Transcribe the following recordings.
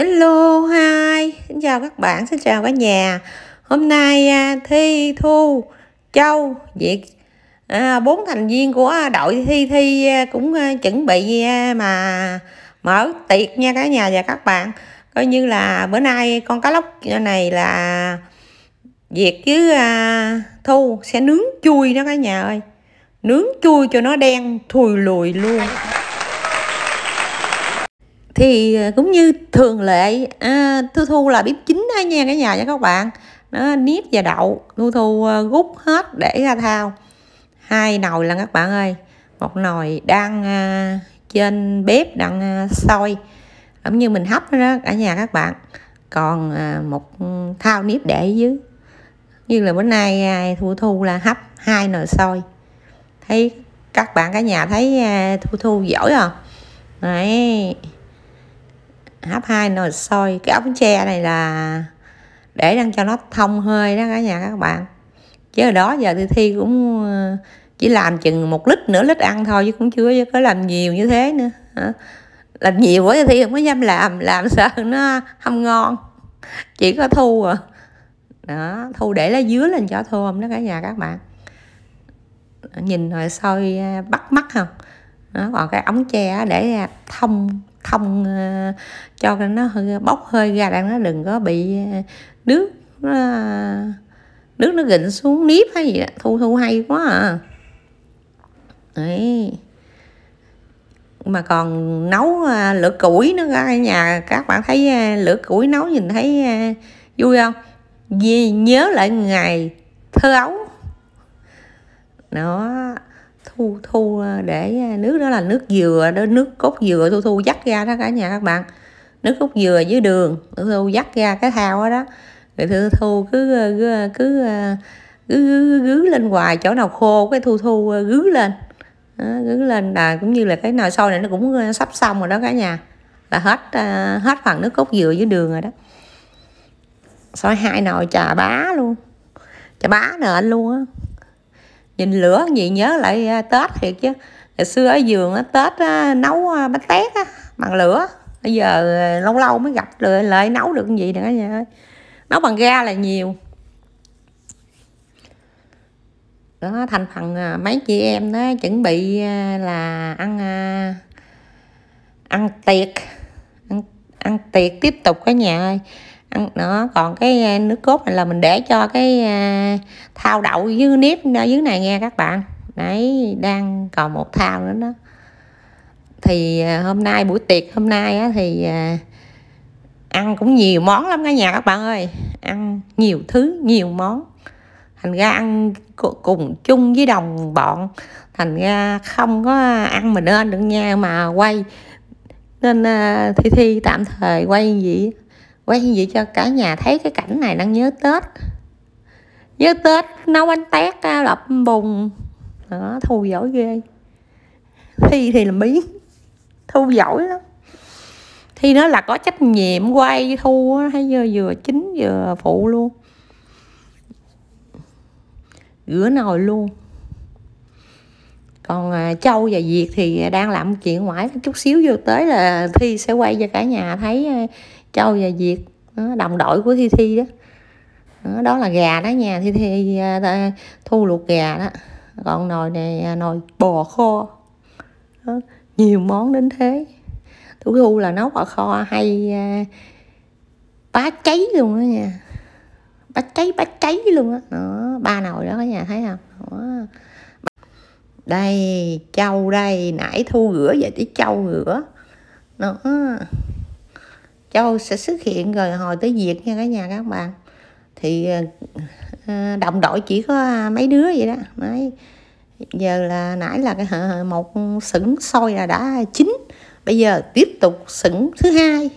Hello, hai, xin chào các bạn, xin chào cả nhà Hôm nay à, Thi, Thu, Châu, Việt à, bốn à, thành viên của đội Thi Thi à, cũng chuẩn bị mà mở tiệc nha cả nhà và các bạn Coi như là bữa nay con cá lóc này là Việt với à, Thu sẽ nướng chui nó cả nhà ơi Nướng chui cho nó đen thùi lùi luôn thì ờ, cũng như thường lệ à, thu thu là bếp chính ở nha cả nhà nha các bạn nó nếp và đậu thu thu rút ờ, hết để ra thao hai nồi là các bạn ơi một nồi đang à, trên bếp đang à, sôi giống như mình hấp đó cả nhà các bạn còn à, một thao nếp để dưới như là bữa nay à, thu thu là hấp hai nồi sôi thấy các bạn cả nhà thấy à, thu thu giỏi không đấy hấp hai nồi sôi cái ống tre này là để đang cho nó thông hơi đó cả nhà các bạn chứ hồi đó giờ thì thi cũng ờ, chỉ làm chừng một lít nửa lít ăn thôi chứ cũng chưa có làm nhiều như thế nữa làm nhiều quá thì không có dám làm làm sợ nó không ngon chỉ có thu à đó thu để lá dứa lên cho thơm đó cả nhà các bạn nhìn rồi sôi ờ, bắt mắt không đó còn cái ống tre để thông không ờ, cho nó bốc hơi ra đang nó đừng có bị ờ, nước nó, nước nó gịnh xuống nếp hay gì đó. thu thu hay quá à đấy mà còn nấu ờ, lửa củi nữa ra nhà các bạn thấy lửa củi nấu nhìn thấy vui không nhớ lại ngày thơ ấu đó thu thu à, để à, nước đó là nước dừa đó nước cốt dừa thu thu dắt ra đó cả nhà các bạn nước cốt dừa với đường thu thu dắt ra cái thao đó, đó. rồi thu thu cứ à, cứ cứ cứ gứ lên hoài chỗ nào khô cái thu thu gứ lên đó, gứ lên là cũng như là cái nồi sôi này nó cũng sắp xong rồi đó cả nhà là hết hết phần nước cốt dừa với đường rồi đó soi hai nồi trà bá luôn trà bá nền luôn á nhìn lửa gì nhớ lại à, tết thiệt chứ ngày xưa ở giường tết nấu à, bánh tét bằng lửa bây giờ à, lâu lâu mới gặp lại, lại nấu được gì nữa nha nấu bằng ga là nhiều đó thành phần mấy chị em đó chuẩn bị là ăn ăn tiệc ăn, ăn tiệc tiếp tục cả nhà ơi nó còn cái à, nước cốt này là mình để cho cái à, thao đậu dưới nếp dưới này nghe các bạn đấy đang còn một thao nữa đó thì à, hôm nay buổi tiệc hôm nay á, thì ăn cũng nhiều món lắm cả nhà các bạn ơi ăn nhiều thứ nhiều món thành ra ăn cùng chung với đồng bọn thành ra không có ăn mình nên được nha mà quay nên thi thi tạm thời quay gì quay như vậy cho cả nhà thấy cái cảnh này đang nhớ tết nhớ tết nấu bánh tét đập à, bùng đó thu giỏi ghê thi thì là biến thu giỏi lắm thi nó là có trách nhiệm quay thu thấy vừa, vừa chính vừa phụ luôn rửa nồi luôn còn à, châu và việt thì đang làm chuyện ngoại chút xíu vô tới là thi sẽ quay cho cả nhà thấy à, châu và việt ờ, đồng đội của thi thi đó đó, ờ, đó là gà đó nha thi thi ờ, thu luộc gà đó còn nồi này nồi bò kho đó, nhiều món đến thế thủ thu là nấu bò kho hay bá cháy luôn đó nha bá cháy bá cháy luôn đó, đó ba nồi đó cả nhà thấy không đó. đây châu đây nãy thu rửa vậy tí châu rửa đó châu sẽ xuất hiện rồi hồi tới việt nha cả nhà các bạn thì ờ, ờ, đồng đội chỉ có à, mấy đứa vậy đó mấy giờ là nãy là cái một sửng sôi là đã chín bây giờ tiếp tục sửng thứ hai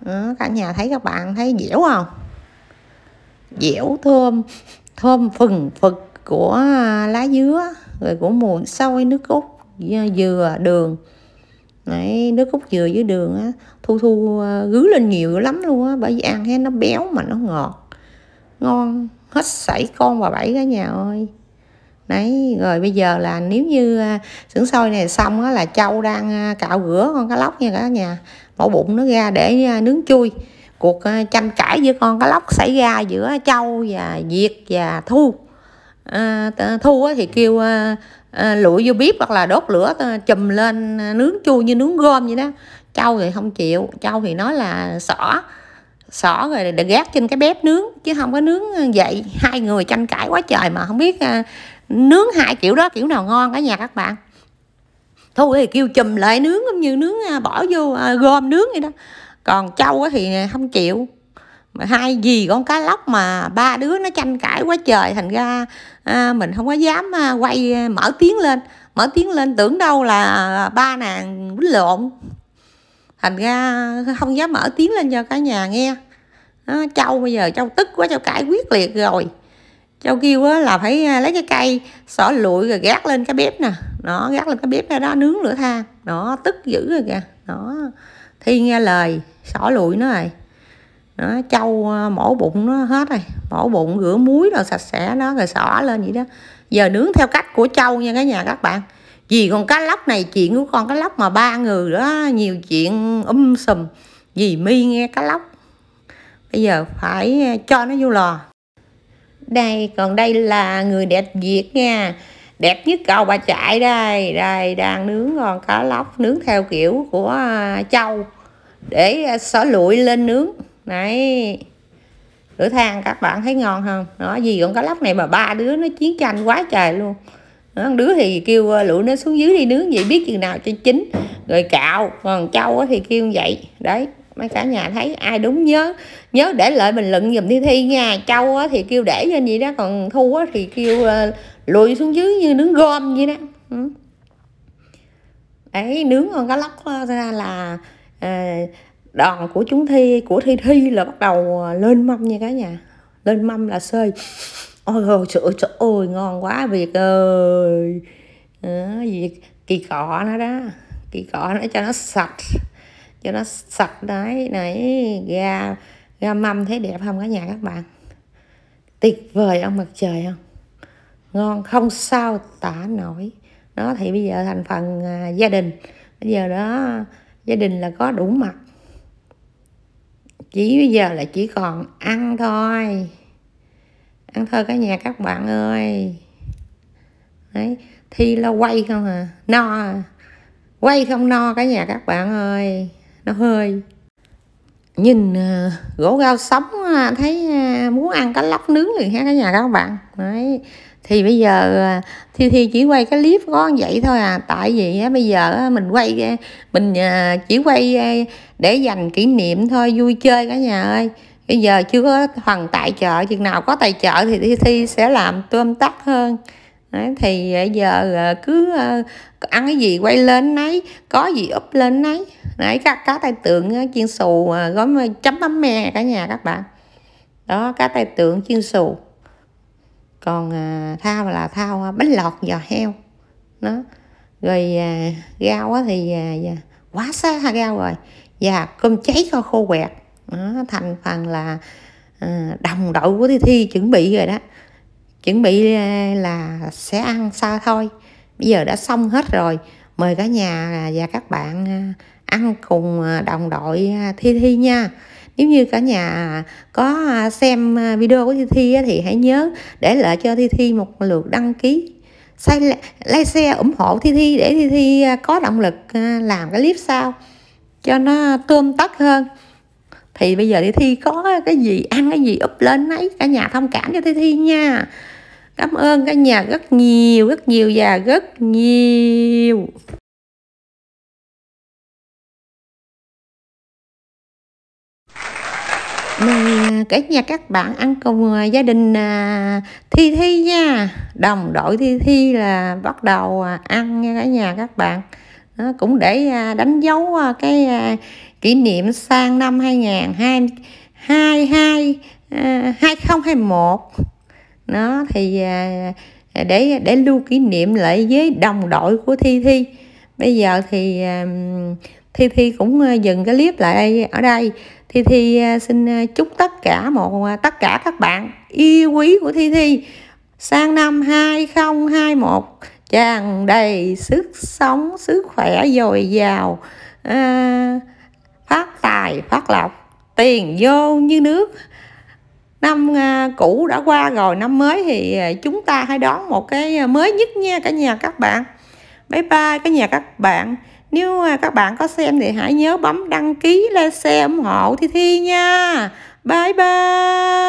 đó, ờ, cả nhà thấy các bạn thấy dẻo không dẻo thơm thơm phừng phực của à, lá dứa rồi của mùi sôi nước cốt dừa đường Đấy, nước cốt dừa với đường á, thu thu ờ, gứ lên nhiều lắm luôn á bởi vì ăn thế nó béo mà nó ngọt ngon hết sảy con và bảy cả nhà ơi đấy rồi bây giờ là nếu như ờ, xưởng sôi này xong á là châu đang ờ, cạo rửa con cá lóc nha cả nhà mổ bụng nó ra để nướng chui cuộc tranh cãi giữa con cá lóc xảy ra giữa châu và việt và thu à, thu thì kêu Ờ, lụi vô bếp hoặc là đốt lửa ờ, chùm lên ờ, nướng chua như nướng gom vậy đó châu thì không chịu châu thì nói là xỏ xỏ rồi để gác trên cái bếp nướng chứ không có nướng vậy hai người tranh cãi quá trời mà không biết nướng hai kiểu đó kiểu nào ngon cả nhà các bạn thôi thì kêu chùm lại nướng giống như nướng bỏ vô gom nướng vậy đó còn châu thì không chịu mà hai gì con cá lóc mà ba đứa nó tranh cãi quá trời thành ra à, mình không có dám à, quay à, mở tiếng lên mở tiếng lên tưởng đâu là ba nàng quýnh lộn thành ra không dám mở tiếng lên cho cả nhà nghe đó, châu bây giờ châu tức quá châu cãi quyết liệt rồi châu kêu á, là phải à, lấy cái cây xỏ lụi rồi gác lên cái bếp nè nó gác lên cái bếp đó, đó nướng lửa than nó tức dữ rồi kìa nó thi nghe lời xỏ lụi nó rồi đó, trâu ờ, mổ bụng nó hết rồi mổ bụng rửa muối rồi sạch sẽ nó rồi xỏ lên vậy đó giờ nướng theo cách của trâu nha cả nhà các bạn vì con cá lóc này chuyện của con cá lóc mà ba người đó nhiều chuyện um sùm vì mi nghe cá lóc bây giờ phải ờ, cho nó vô lò đây còn đây là người đẹp việt nha đẹp nhất cầu bà chạy đây đây đang nướng con cá lóc nướng theo kiểu của ờ, trâu để xỏ lụi lên nướng đấy rửa than các bạn thấy ngon không đó gì còn cá lóc này mà ba đứa nó chiến tranh quá trời luôn đó, đứa thì kêu ờ, lũ nó xuống dưới đi nướng vậy biết chừng nào cho chín rồi cạo còn châu thì kêu vậy đấy mấy cả nhà thấy ai đúng nhớ nhớ để lại bình luận dùm thi thi nha châu thì kêu để lên vậy đó còn thu thì kêu ờ, lùi xuống dưới như nướng gom vậy đó ừ. đấy nướng con cá lóc ờ, ra là à, đòn của chúng thi của thi thi là bắt đầu ờ, lên mâm nha cả nhà lên mâm là xơi ôi ôi trời ơi, trời ơi ngon quá việc ơi à, việt kỳ cọ nó đó kỳ cọ nó cho nó sạch cho nó sạch đấy này ra ra mâm thấy đẹp không cả nhà các bạn tuyệt vời ông mặt trời không ngon không sao tả nổi nó thì bây giờ thành phần à, gia đình bây giờ đó gia đình là có đủ mặt chỉ bây giờ là chỉ còn ăn thôi ăn thôi cả nhà các bạn ơi đấy thi lo quay không à no à. quay không no cả nhà các bạn ơi nó hơi nhìn ờ, gỗ gao sống ờ, thấy ờ, muốn ăn cá lóc nướng liền ha cả nhà các bạn đấy thì bây giờ thi ờ, thi chỉ quay cái clip có vậy thôi à tại vì bây giờ mình quay ờ, mình ờ, chỉ quay để dành kỷ niệm thôi vui chơi cả nhà ơi bây giờ chưa có phần tài trợ chừng nào có tài trợ thì thi thi sẽ làm tôm tắt hơn Đấy, thì giờ cứ ăn cái gì quay lên nấy có gì úp lên nấy nãy cá cá tay tượng chiên xù gói chấm mắm me cả nhà các bạn đó cá tay tượng chiên xù còn à, thao là thao à, bánh lọt giò heo nó rồi à, rau thì à, dạ, quá xa rau rồi và cơm cháy kho khô quẹt nó thành phần là à, đồng đội của thi thi chuẩn bị rồi đó chuẩn bị à, là sẽ ăn xa thôi bây giờ đã xong hết rồi mời cả nhà và các bạn à, ăn cùng đồng đội thi thi nha nếu như cả nhà có à, xem à, video của thi thi thì hãy nhớ để lại cho thi thi một lượt đăng ký say like xe ủng hộ thi thi để thi thi à, có động lực làm cái clip sau cho nó tươm tất hơn thì bây giờ thi thi có cái gì ăn cái gì úp lên ấy cả nhà thông cảm cho thi thi nha cảm ơn cả nhà rất nhiều rất nhiều và rất nhiều mời à, cả nhà các bạn ăn cùng à, gia đình à, thi thi nha đồng đội thi thi là bắt đầu ăn nha cả nhà các bạn nó cũng để đánh dấu cái kỷ niệm sang năm 2022 2021 nó thì để để lưu kỷ niệm lại với đồng đội của thi thi bây giờ thì thi thi cũng dừng cái clip lại ở đây Thi Thi à, xin à, chúc tất cả một à, tất cả các bạn yêu quý của Thi Thi sang năm 2021 tràn đầy sức sống, sức khỏe dồi dào, à, phát tài, phát lộc, tiền vô như nước. Năm cũ đã qua rồi, năm mới thì chúng ta hãy đón một cái mới nhất nha cả nhà các bạn. Bye bye cả nhà các bạn nếu à, các bạn có xem thì hãy nhớ bấm đăng ký like share ủng hộ thi thi nha bye bye